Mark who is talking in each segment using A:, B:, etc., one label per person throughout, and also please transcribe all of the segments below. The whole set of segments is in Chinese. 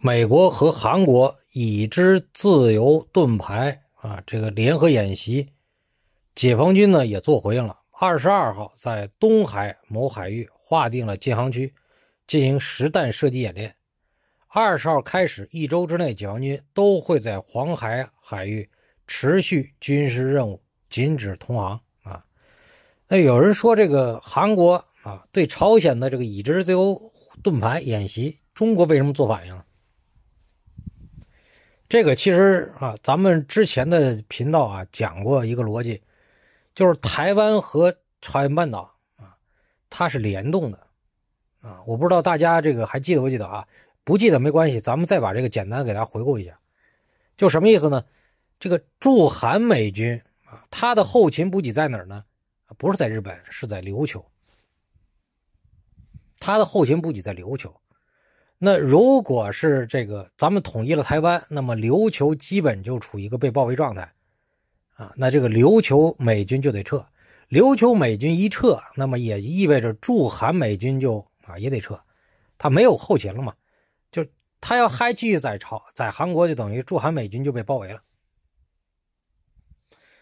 A: 美国和韩国已知自由盾牌啊，这个联合演习，解放军呢也做回应了。二十二号在东海某海域划定了禁航区，进行实弹射击演练。二十号开始一周之内，解放军都会在黄海海域持续军事任务，禁止通航啊。那有人说这个韩国啊对朝鲜的这个已知自由盾牌演习，中国为什么做反应？这个其实啊，咱们之前的频道啊讲过一个逻辑，就是台湾和朝鲜半岛啊，它是联动的啊。我不知道大家这个还记得不记得啊？不记得没关系，咱们再把这个简单给大家回顾一下。就什么意思呢？这个驻韩美军啊，它的后勤补给在哪儿呢？不是在日本，是在琉球。它的后勤补给在琉球。那如果是这个，咱们统一了台湾，那么琉球基本就处于一个被包围状态，啊，那这个琉球美军就得撤，琉球美军一撤，那么也意味着驻韩美军就啊也得撤，他没有后勤了嘛，就他要还继续在朝在韩国，就等于驻韩美军就被包围了。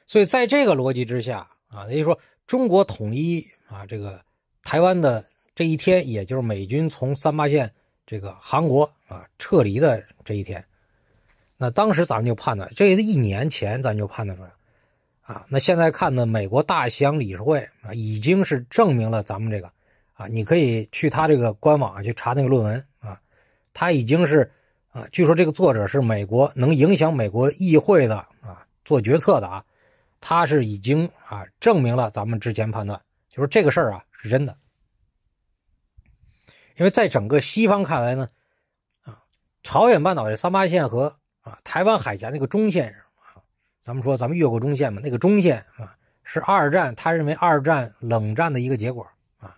A: 所以在这个逻辑之下啊，也就是说，中国统一啊这个台湾的这一天，也就是美军从三八线。这个韩国啊，撤离的这一天，那当时咱们就判断，这一年前，咱就判断出来，啊，那现在看呢，美国大西洋理事会啊，已经是证明了咱们这个，啊，你可以去他这个官网去查那个论文啊，他已经是，啊，据说这个作者是美国能影响美国议会的啊，做决策的啊，他是已经啊，证明了咱们之前判断，就是这个事儿啊，是真的。因为在整个西方看来呢，啊，朝鲜半岛的三八线和啊台湾海峡那个中线上啊，咱们说咱们越过中线嘛，那个中线啊是二战，他认为二战冷战的一个结果啊，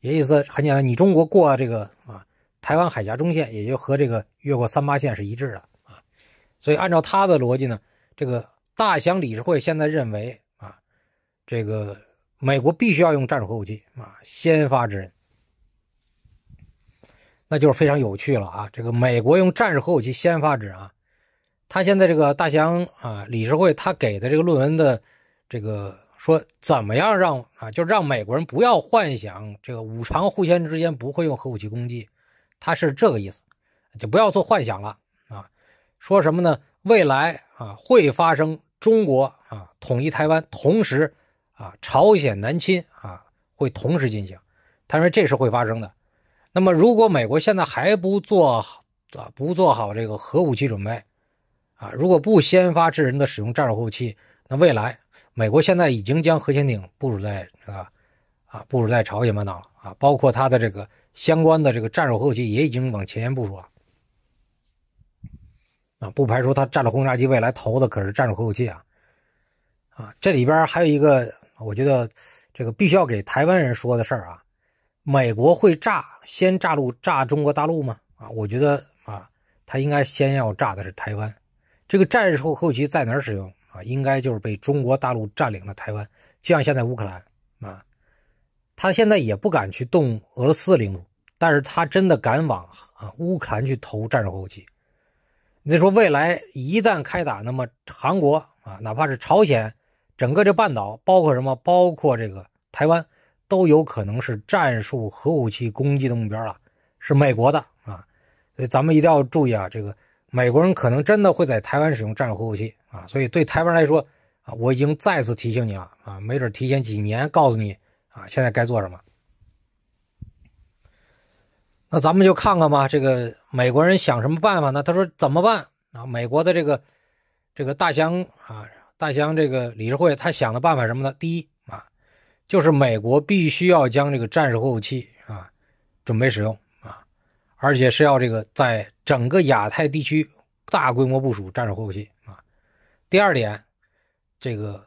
A: 也意思很简单，你中国过这个啊台湾海峡中线，也就和这个越过三八线是一致的啊，所以按照他的逻辑呢，这个大西洋理事会现在认为啊，这个美国必须要用战术核武器啊，先发制人。那就是非常有趣了啊！这个美国用战时核武器先发制啊，他现在这个大祥啊理事会他给的这个论文的这个说怎么样让啊，就让美国人不要幻想这个五常互相之间不会用核武器攻击，他是这个意思，就不要做幻想了啊！说什么呢？未来啊会发生中国啊统一台湾，同时啊朝鲜南侵啊会同时进行，他说这是会发生的。那么，如果美国现在还不做好啊，不做好这个核武器准备啊，如果不先发制人的使用战术核武器，那未来美国现在已经将核潜艇部署在啊啊部署在朝鲜半岛了啊，包括它的这个相关的这个战术核武器也已经往前沿部署了啊，不排除它战略轰炸机未来投的可是战术核武器啊啊，这里边还有一个我觉得这个必须要给台湾人说的事儿啊。美国会炸先炸路炸中国大陆吗？啊，我觉得啊，他应该先要炸的是台湾。这个战术后期在哪儿使用啊？应该就是被中国大陆占领的台湾。就像现在乌克兰啊，他现在也不敢去动俄罗斯的领土，但是他真的敢往啊乌克兰去投战术后期。你说未来一旦开打，那么韩国啊，哪怕是朝鲜，整个这半岛包括什么，包括这个台湾。都有可能是战术核武器攻击的目标了，是美国的啊，所以咱们一定要注意啊，这个美国人可能真的会在台湾使用战术核武器啊，所以对台湾来说啊，我已经再次提醒你了啊，没准提前几年告诉你啊，现在该做什么。那咱们就看看吧，这个美国人想什么办法呢？他说怎么办啊？美国的这个这个大祥啊，大祥这个理事会他想的办法什么呢？第一。就是美国必须要将这个战术核武器啊准备使用啊，而且是要这个在整个亚太地区大规模部署战术核武器啊。第二点，这个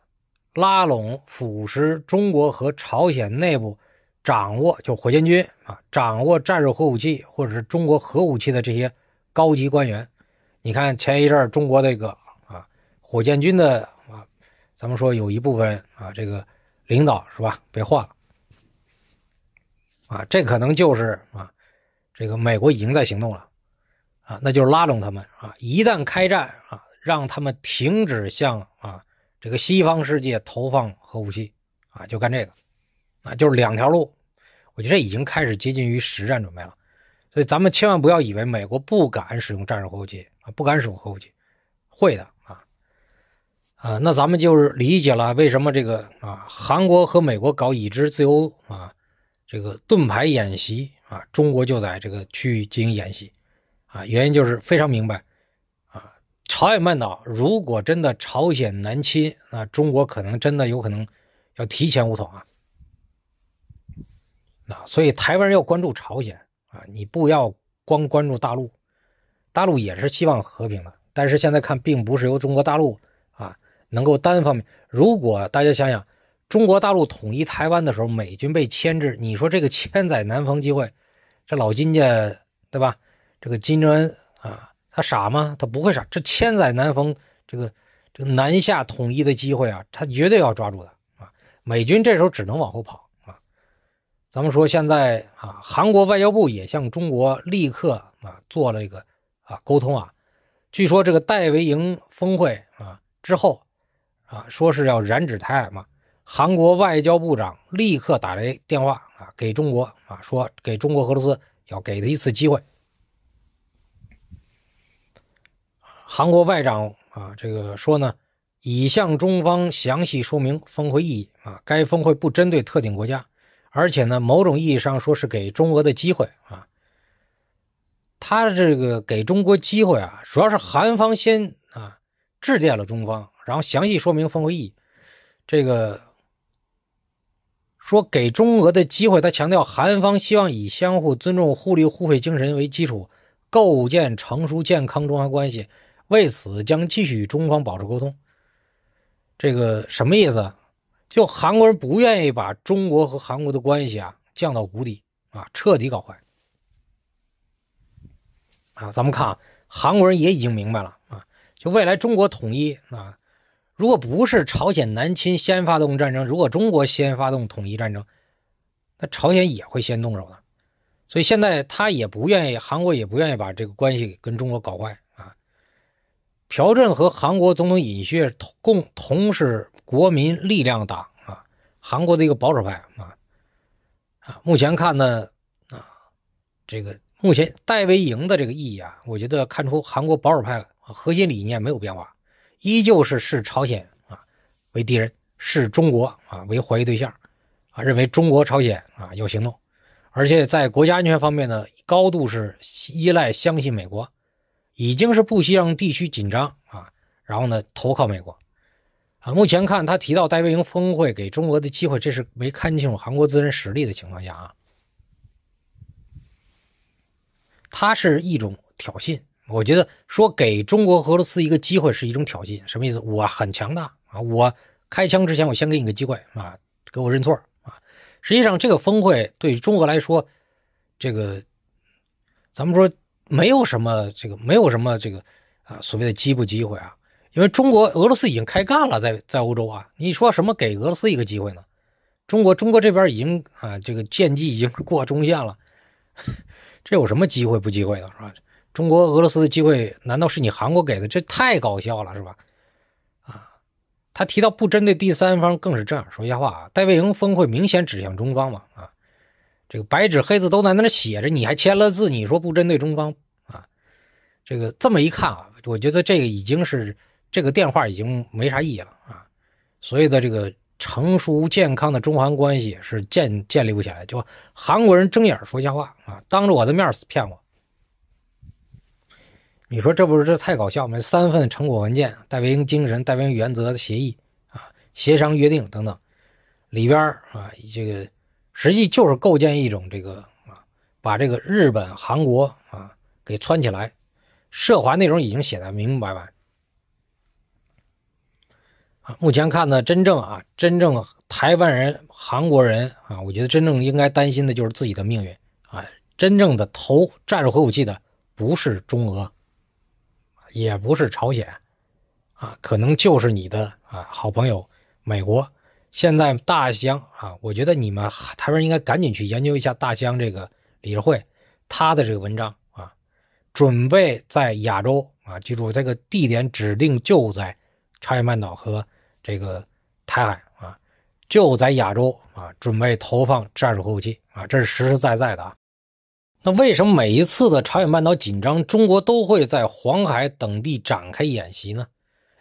A: 拉拢腐蚀中国和朝鲜内部掌握就火箭军啊掌握战术核武器或者是中国核武器的这些高级官员。你看前一阵中国这个啊火箭军的啊，咱们说有一部分啊这个。领导是吧？别换了，啊，这可能就是啊，这个美国已经在行动了，啊，那就是拉拢他们啊，一旦开战啊，让他们停止向啊这个西方世界投放核武器啊，就干这个，啊，就是两条路，我觉得已经开始接近于实战准备了，所以咱们千万不要以为美国不敢使用战术核武器啊，不敢使用核武器，会的啊。啊，那咱们就是理解了为什么这个啊，韩国和美国搞已知自由啊，这个盾牌演习啊，中国就在这个区域进行演习啊，原因就是非常明白啊，朝鲜半岛如果真的朝鲜南侵，那中国可能真的有可能要提前武统啊，那所以台湾人要关注朝鲜啊，你不要光关注大陆，大陆也是希望和平的，但是现在看并不是由中国大陆啊。能够单方面，如果大家想想，中国大陆统一台湾的时候，美军被牵制，你说这个千载难逢机会，这老金家对吧？这个金正恩啊，他傻吗？他不会傻，这千载难逢这个这个南下统一的机会啊，他绝对要抓住的啊！美军这时候只能往后跑啊！咱们说现在啊，韩国外交部也向中国立刻啊做了一个啊沟通啊，据说这个戴维营峰会啊之后。啊，说是要染指台海嘛？韩国外交部长立刻打来电话啊，给中国啊，说给中国、俄罗斯要给他一次机会。韩国外长啊，这个说呢，已向中方详细说明峰会意义啊，该峰会不针对特定国家，而且呢，某种意义上说是给中俄的机会啊。他这个给中国机会啊，主要是韩方先啊致电了中方。然后详细说明峰会议，这个说给中俄的机会。他强调，韩方希望以相互尊重、互利互惠精神为基础，构建成熟健康中韩关系。为此，将继续与中方保持沟通。这个什么意思？就韩国人不愿意把中国和韩国的关系啊降到谷底啊，彻底搞坏啊。咱们看啊，韩国人也已经明白了啊，就未来中国统一啊。如果不是朝鲜南侵先发动战争，如果中国先发动统一战争，那朝鲜也会先动手的。所以现在他也不愿意，韩国也不愿意把这个关系跟中国搞坏啊。朴振和韩国总统尹锡同共同是国民力量党啊，韩国的一个保守派啊啊。目前看呢啊，这个目前戴维营的这个意义啊，我觉得看出韩国保守派核心理念没有变化。依旧是视朝鲜啊为敌人，视中国啊为怀疑对象，啊认为中国朝鲜啊有行动，而且在国家安全方面呢，高度是依赖相信美国，已经是不惜让地区紧张啊，然后呢投靠美国，啊目前看他提到戴维营峰会给中国的机会，这是没看清楚韩国自身实力的情况下啊，他是一种挑衅。我觉得说给中国、俄罗斯一个机会是一种挑衅，什么意思？我很强大啊！我开枪之前，我先给你个机会啊，给我认错啊！实际上，这个峰会对中国来说，这个咱们说没有什么这个，没有什么这个啊，所谓的机不机会啊，因为中国、俄罗斯已经开干了，在在欧洲啊，你说什么给俄罗斯一个机会呢？中国、中国这边已经啊，这个剑姬已经是过中线了，这有什么机会不机会的，是吧？中国俄罗斯的机会难道是你韩国给的？这太搞笑了，是吧？啊，他提到不针对第三方，更是睁眼说瞎话。戴维营峰会明显指向中方嘛？啊，这个白纸黑字都在那写着，你还签了字，你说不针对中方啊？这个这么一看啊，我觉得这个已经是这个电话已经没啥意义了啊。所以的这个成熟健康的中韩关系是建建立不起来，就韩国人睁眼说瞎话啊，当着我的面骗我。你说这不是这太搞笑吗？三份成果文件、戴维营精神、戴维营原则的协议啊、协商约定等等，里边啊，这个实际就是构建一种这个啊，把这个日本、韩国啊给串起来，涉华内容已经写的明明白白。啊，目前看呢，真正啊，真正台湾人、韩国人啊，我觉得真正应该担心的就是自己的命运啊。真正的投战术核武器的不是中俄。也不是朝鲜啊，可能就是你的啊好朋友美国。现在大江啊，我觉得你们台湾应该赶紧去研究一下大江这个理事会他的这个文章啊，准备在亚洲啊，记住这个地点指定就在朝鲜半岛和这个台海啊，就在亚洲啊，准备投放战术核武器啊，这是实实在在的啊。那为什么每一次的朝鲜半岛紧张，中国都会在黄海等地展开演习呢？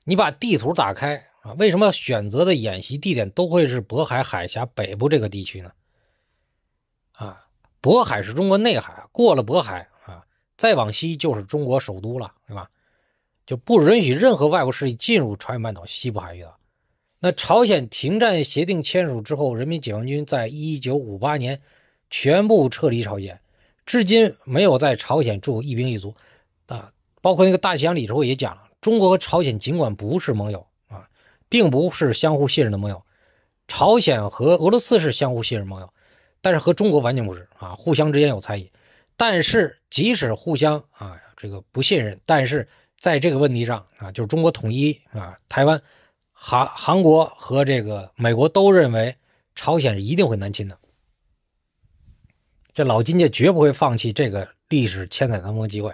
A: 你把地图打开啊，为什么选择的演习地点都会是渤海海峡北部这个地区呢？啊，渤海是中国内海，过了渤海啊，再往西就是中国首都了，对吧？就不允许任何外国势力进入朝鲜半岛西部海域了。那朝鲜停战协定签署之后，人民解放军在一九五八年全部撤离朝鲜。至今没有在朝鲜驻一兵一卒，啊，包括那个大西洋里会也讲了，中国和朝鲜尽管不是盟友啊，并不是相互信任的盟友，朝鲜和俄罗斯是相互信任盟友，但是和中国完全不是啊，互相之间有猜疑。但是即使互相啊这个不信任，但是在这个问题上啊，就是中国统一啊，台湾、韩韩国和这个美国都认为朝鲜是一定会南侵的。这老金家绝不会放弃这个历史千载难逢的机会，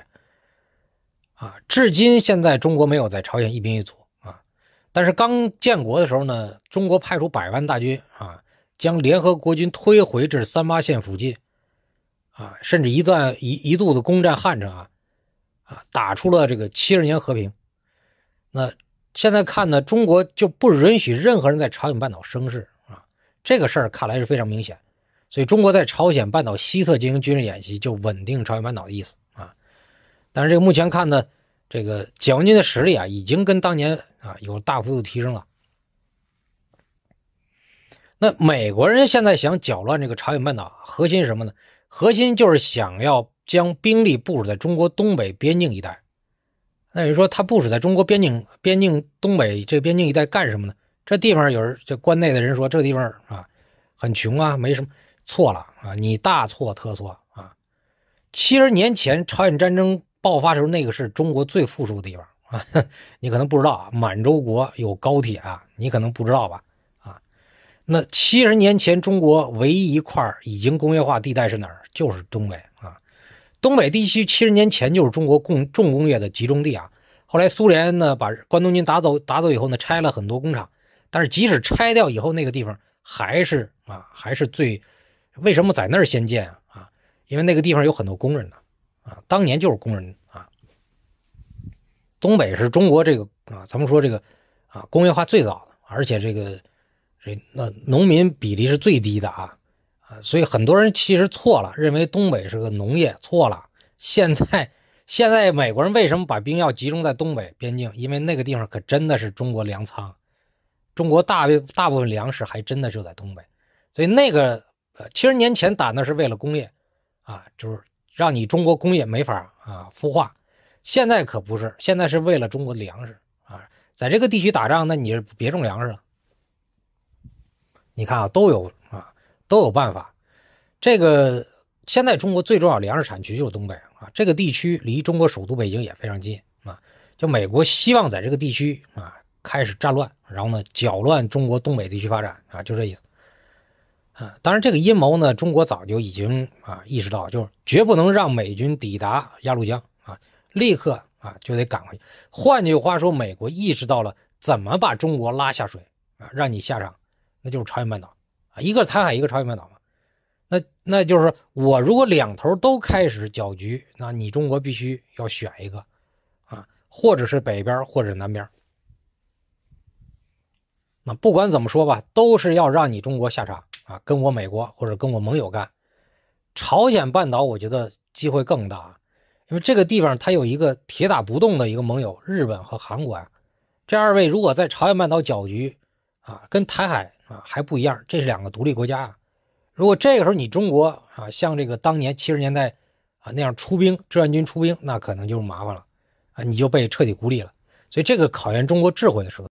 A: 啊！至今现在中国没有在朝鲜一兵一卒啊，但是刚建国的时候呢，中国派出百万大军啊，将联合国军推回至三八线附近，啊，甚至一段一一度的攻占汉城啊，啊，打出了这个七十年和平。那现在看呢，中国就不允许任何人在朝鲜半岛生事啊，这个事儿看来是非常明显。所以，中国在朝鲜半岛西侧进行军事演习，就稳定朝鲜半岛的意思啊。但是，这个目前看呢，这个解放军的实力啊，已经跟当年啊有大幅度提升了。那美国人现在想搅乱这个朝鲜半岛，核心是什么呢？核心就是想要将兵力部署在中国东北边境一带。那也是说他部署在中国边境边境东北这个边境一带干什么呢？这地方有人就关内的人说，这地方啊很穷啊，没什么。错了啊，你大错特错啊！七十年前朝鲜战争爆发的时候，那个是中国最富庶的地方啊。你可能不知道啊，满洲国有高铁啊，你可能不知道吧？啊，那七十年前中国唯一一块已经工业化地带是哪儿？就是东北啊。东北地区七十年前就是中国共重工业的集中地啊。后来苏联呢把关东军打走打走以后呢，拆了很多工厂，但是即使拆掉以后，那个地方还是啊，还是最。为什么在那儿先建啊？啊，因为那个地方有很多工人呢，啊，当年就是工人啊。东北是中国这个啊，咱们说这个啊，工业化最早的，而且这个这那农民比例是最低的啊啊，所以很多人其实错了，认为东北是个农业，错了。现在 现在美国人为什么把兵要集中在东北边境？因为那个地方可真的是中国粮仓，中国大大部分粮食还真的就在东北，所以那个。呃，七十年前打那是为了工业，啊，就是让你中国工业没法啊孵化。现在可不是，现在是为了中国的粮食啊，在这个地区打仗，那你就别种粮食了。你看啊，都有啊，都有办法。这个现在中国最重要粮食产区就是东北啊，这个地区离中国首都北京也非常近啊。就美国希望在这个地区啊开始战乱，然后呢搅乱中国东北地区发展啊，就这意思。啊，当然，这个阴谋呢，中国早就已经啊意识到，就是绝不能让美军抵达鸭绿江啊，立刻啊就得赶回去。换句话说，美国意识到了怎么把中国拉下水啊，让你下场，那就是朝鲜半岛啊，一个台海，一个朝鲜半岛嘛。那那就是我如果两头都开始搅局，那你中国必须要选一个啊，或者是北边，或者南边。那不管怎么说吧，都是要让你中国下场。啊，跟我美国或者跟我盟友干，朝鲜半岛我觉得机会更大，因为这个地方它有一个铁打不动的一个盟友，日本和韩国啊，这二位如果在朝鲜半岛搅局啊，跟台海啊还不一样，这是两个独立国家啊。如果这个时候你中国啊像这个当年七十年代啊那样出兵志愿军出兵，那可能就是麻烦了啊，你就被彻底孤立了。所以这个考验中国智慧的时候。